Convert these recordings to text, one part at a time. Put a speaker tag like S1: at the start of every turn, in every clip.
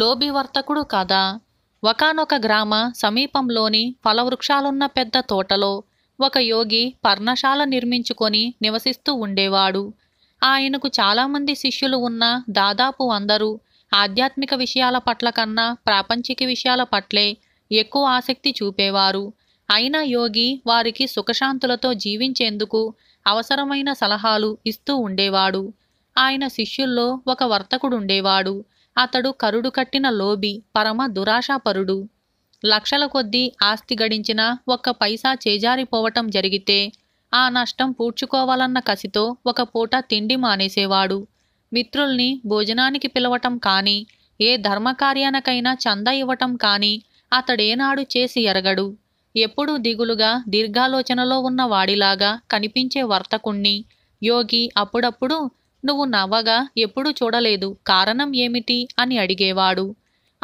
S1: లోబివర్తకుడు కాదా ఒకనొక గ్రామ సమీపంలోని ఫలవృక్షాలున్న పెద్ద తోటలో ఒక యోగి పర్ణశాల నిర్మించుకొని నివసిస్తూ ఉండేవాడు ఆయనకు చాలామంది శిష్యులు ఉన్నా దాదాపు అందరూ ఆధ్యాత్మిక విషయాల పట్ల కన్నా ప్రాపంచిక విషయాల పట్లే ఎక్కువ ఆసక్తి చూపేవారు అయినా యోగి వారికి సుఖశాంతులతో జీవించేందుకు అవసరమైన సలహాలు ఇస్తూ ఉండేవాడు ఆయన శిష్యుల్లో ఒక వర్తకుడుండేవాడు అతడు కరుడు కట్టిన లోబి పరమ దురాశాపరుడు లక్షల కొద్దీ ఆస్తి గడించిన ఒక్క పైసా చేజారిపోవటం జరిగితే ఆ నష్టం పూడ్చుకోవాలన్న కసితో ఒక పూట తిండి మానేసేవాడు మిత్రుల్ని భోజనానికి పిలవటం కానీ ఏ ధర్మకార్యానికైనా చంద ఇవ్వటం కానీ అతడేనాడు చేసి ఎరగడు ఎప్పుడూ దిగులుగా దీర్ఘాలోచనలో ఉన్న వాడిలాగా కనిపించే వర్తకుణ్ణి యోగి అప్పుడప్పుడు నువ్వు నవ్వగా ఎప్పుడూ చూడలేదు కారణం ఏమిటి అని అడిగేవాడు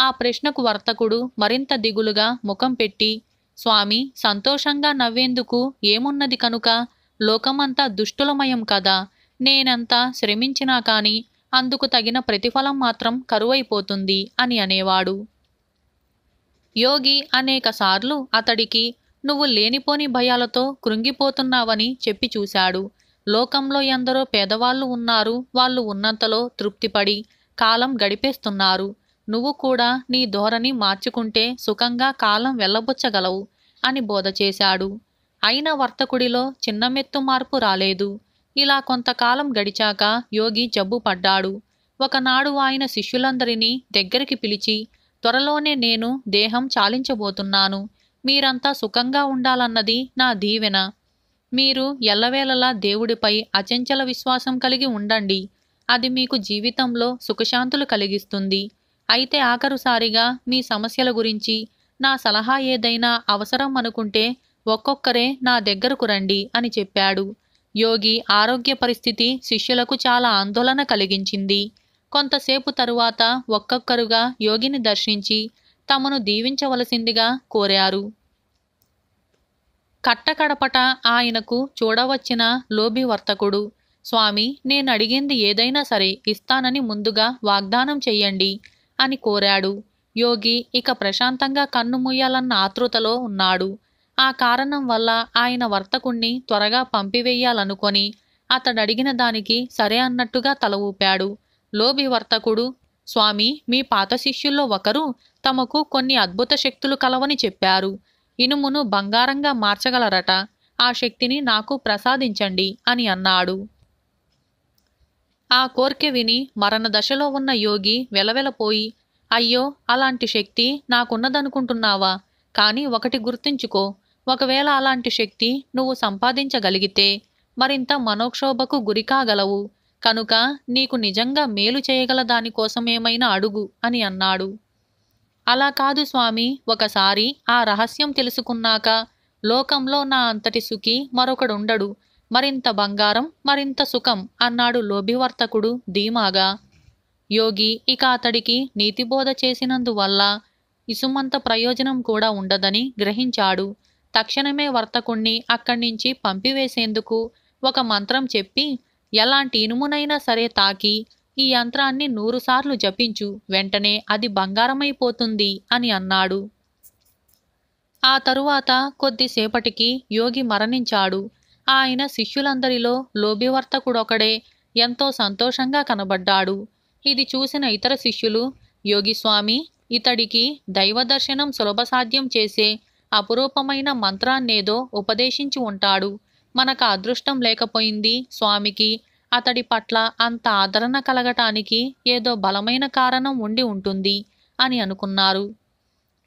S1: ఆ ప్రశ్నకు వర్తకుడు మరింత దిగులుగా ముఖం పెట్టి స్వామి సంతోషంగా నవ్వేందుకు ఏమున్నది కనుక లోకమంతా దుష్టులమయం కదా నేనంతా శ్రమించినా కాని అందుకు తగిన ప్రతిఫలం మాత్రం కరువైపోతుంది అని అనేవాడు యోగి అనేకసార్లు అతడికి నువ్వు లేనిపోని భయాలతో కృంగిపోతున్నావని చెప్పి చూశాడు లోకంలో ఎందరో పేదవాళ్ళు ఉన్నారు వాళ్ళు ఉన్నంతలో తృప్తిపడి కాలం గడిపేస్తున్నారు నువ్వు కూడా నీ ధోరణి మార్చుకుంటే సుఖంగా కాలం వెళ్ళబుచ్చగలవు అని బోధ చేశాడు అయిన వర్తకుడిలో చిన్నమెత్తు మార్పు రాలేదు ఇలా కొంతకాలం గడిచాక యోగి జబ్బు పడ్డాడు ఒకనాడు ఆయన శిష్యులందరినీ దగ్గరికి పిలిచి త్వరలోనే నేను దేహం చాలించబోతున్నాను మీరంతా సుఖంగా ఉండాలన్నది నా దీవెన మీరు ఎల్లవేళలా దేవుడిపై అచంచల విశ్వాసం కలిగి ఉండండి అది మీకు జీవితంలో సుఖశాంతులు కలిగిస్తుంది అయితే ఆఖరుసారిగా మీ సమస్యల గురించి నా సలహా ఏదైనా అవసరం అనుకుంటే ఒక్కొక్కరే నా దగ్గరకు రండి అని చెప్పాడు యోగి ఆరోగ్య పరిస్థితి శిష్యులకు చాలా ఆందోళన కలిగించింది కొంతసేపు తరువాత ఒక్కొక్కరుగా యోగిని దర్శించి తమను దీవించవలసిందిగా కోరారు కట్టకడపట ఆయనకు చూడవచ్చిన లోభివర్తకుడు స్వామి నేనడిగింది ఏదైనా సరే ఇస్తానని ముందుగా వాగ్దానం చెయ్యండి అని కోరాడు యోగి ఇక ప్రశాంతంగా కన్ను మూయాలన్న ఆతృతలో ఉన్నాడు ఆ కారణం వల్ల ఆయన వర్తకుణ్ణి త్వరగా పంపివేయాలనుకొని అతడడిగిన దానికి సరే అన్నట్టుగా తల ఊపాడు లోబి వర్తకుడు స్వామి మీ పాత శిష్యుల్లో ఒకరు తమకు కొన్ని అద్భుత శక్తులు కలవని చెప్పారు ఇనుమును బంగారంగా మార్చగలరట ఆ శక్తిని నాకు ప్రసాదించండి అని అన్నాడు ఆ కోర్కె విని మరణ దశలో ఉన్న యోగి వెలవెలపోయి అయ్యో అలాంటి శక్తి నాకున్నదనుకుంటున్నావా కానీ ఒకటి గుర్తించుకో ఒకవేళ అలాంటి శక్తి నువ్వు సంపాదించగలిగితే మరింత మనోక్షోభకు గురికాగలవు కనుక నీకు నిజంగా మేలు చేయగల దానికోసమేమైనా అడుగు అని అన్నాడు అలా కాదు స్వామి ఒకసారి ఆ రహస్యం తెలుసుకున్నాక లోకంలో నా అంతటి సుఖి మరొకడుండడు మరింత బంగారం మరింత సుఖం అన్నాడు లోభివర్తకుడు ధీమాగా యోగి ఇక అతడికి నీతిబోధ చేసినందువల్ల ఇసుమంత ప్రయోజనం కూడా ఉండదని గ్రహించాడు తక్షణమే వర్తకుణ్ణి అక్కడి నుంచి పంపివేసేందుకు ఒక మంత్రం చెప్పి ఎలాంటి ఇనుమునైనా సరే తాకి ఈ యంత్రాన్ని నూరుసార్లు జపించు వెంటనే అది బంగారమైపోతుంది అని అన్నాడు ఆ తరువాత కొద్దిసేపటికి యోగి మరణించాడు ఆయన శిష్యులందరిలో లోభివర్తకుడొకడే ఎంతో సంతోషంగా కనబడ్డాడు ఇది చూసిన ఇతర శిష్యులు యోగిస్వామి ఇతడికి దైవదర్శనం సులభసాధ్యం చేసే అపురూపమైన మంత్రాన్నేదో ఉపదేశించి ఉంటాడు మనకు అదృష్టం లేకపోయింది స్వామికి అతడి పట్ల అంత ఆదరణ కలగటానికి ఏదో బలమైన కారణం ఉండి ఉంటుంది అని అనుకున్నారు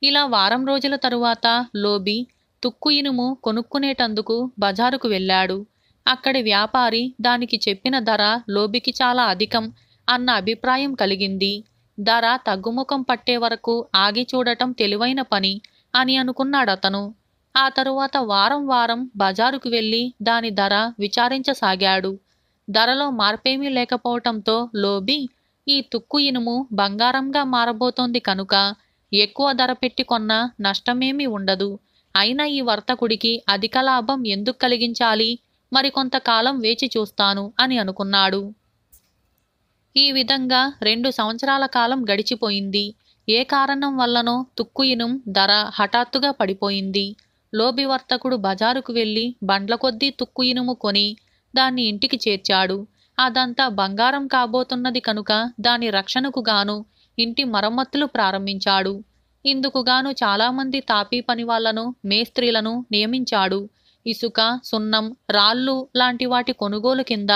S1: ఇలా వారం రోజుల తరువాత లోబి తుక్కు ఇనుము కొనుక్కునేటందుకు బజారుకు వెళ్ళాడు అక్కడి వ్యాపారి దానికి చెప్పిన ధర లోబికి చాలా అధికం అన్న అభిప్రాయం కలిగింది ధర తగ్గుముఖం పట్టే వరకు ఆగి చూడటం తెలివైన పని అని అనుకున్నాడతను ఆ తరువాత వారం వారం బజారుకు వెళ్ళి దాని ధర విచారించసాగాడు ధరలో మార్పేమీ లేకపోవటంతో లోబి ఈ తుక్కు ఇనుము బంగారంగా మారబోతోంది కనుక ఎక్కువ ధర పెట్టి కొన్నా నష్టమేమీ ఉండదు అయినా ఈ వర్తకుడికి అధిక లాభం ఎందుకు కలిగించాలి మరికొంతకాలం వేచి చూస్తాను అని అనుకున్నాడు ఈ విధంగా రెండు సంవత్సరాల కాలం గడిచిపోయింది ఏ కారణం వల్లనో తుక్కు ఇనుం ధర హఠాత్తుగా పడిపోయింది లోబి వర్తకుడు బజారుకు వెళ్ళి బండ్ల కొద్దీ తుక్కు ఇనుము కొని దాన్ని ఇంటికి చేర్చాడు అదంతా బంగారం కాబోతున్నది కనుక దాని రక్షణకు గాను ఇంటి మరమ్మతులు ప్రారంభించాడు ఇందుకుగాను చాలామంది తాపీ పని వాళ్లను మేస్త్రీలను నియమించాడు ఇసుక సున్నం రాళ్ళు లాంటి వాటి కొనుగోలు కింద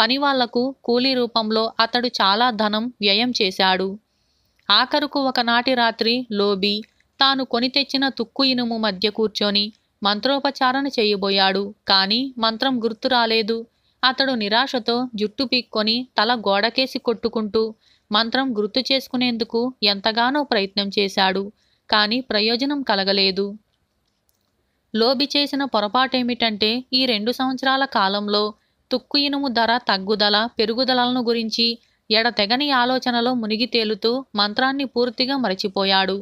S1: పనివాళ్లకు కూలీ రూపంలో అతడు చాలా ధనం వ్యయం చేశాడు ఆఖరుకు ఒకనాటి రాత్రి లోబి తాను కొని తెచ్చిన తుక్కు ఇనుము మధ్య కూర్చొని మంత్రోపచారణ చేయబోయాడు కాని మంత్రం గుర్తు రాలేదు అతడు నిరాశతో జుట్టు పీక్కొని తల గోడకేసి కొట్టుకుంటూ మంత్రం గుర్తు చేసుకునేందుకు ఎంతగానో ప్రయత్నం చేశాడు కాని ప్రయోజనం కలగలేదు లోబి చేసిన పొరపాటేమిటంటే ఈ రెండు సంవత్సరాల కాలంలో తుక్కు ఇనుము ధర తగ్గుదల పెరుగుదలను గురించి ఎడతెగని ఆలోచనలో మునిగి తేలుతూ మంత్రాన్ని పూర్తిగా మరచిపోయాడు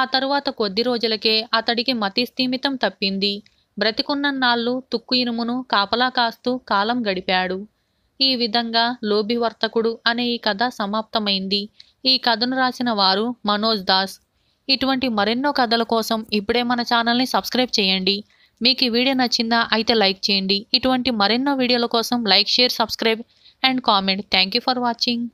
S1: ఆ తరువాత కొద్ది రోజులకే అతడికి మతిస్థీమితం తప్పింది బ్రతికున్నన్నాళ్ళు తుక్కు ఇనుమును కాపలా కాస్తూ కాలం గడిపాడు ఈ విధంగా లోభివర్తకుడు అనే ఈ కథ సమాప్తమైంది ఈ కథను రాసిన వారు మనోజ్ దాస్ ఇటువంటి మరెన్నో కథల కోసం ఇప్పుడే మన ఛానల్ని సబ్స్క్రైబ్ చేయండి మీకు ఈ వీడియో నచ్చిందా అయితే లైక్ చేయండి ఇటువంటి మరెన్నో వీడియోల కోసం like share subscribe and comment thank for watching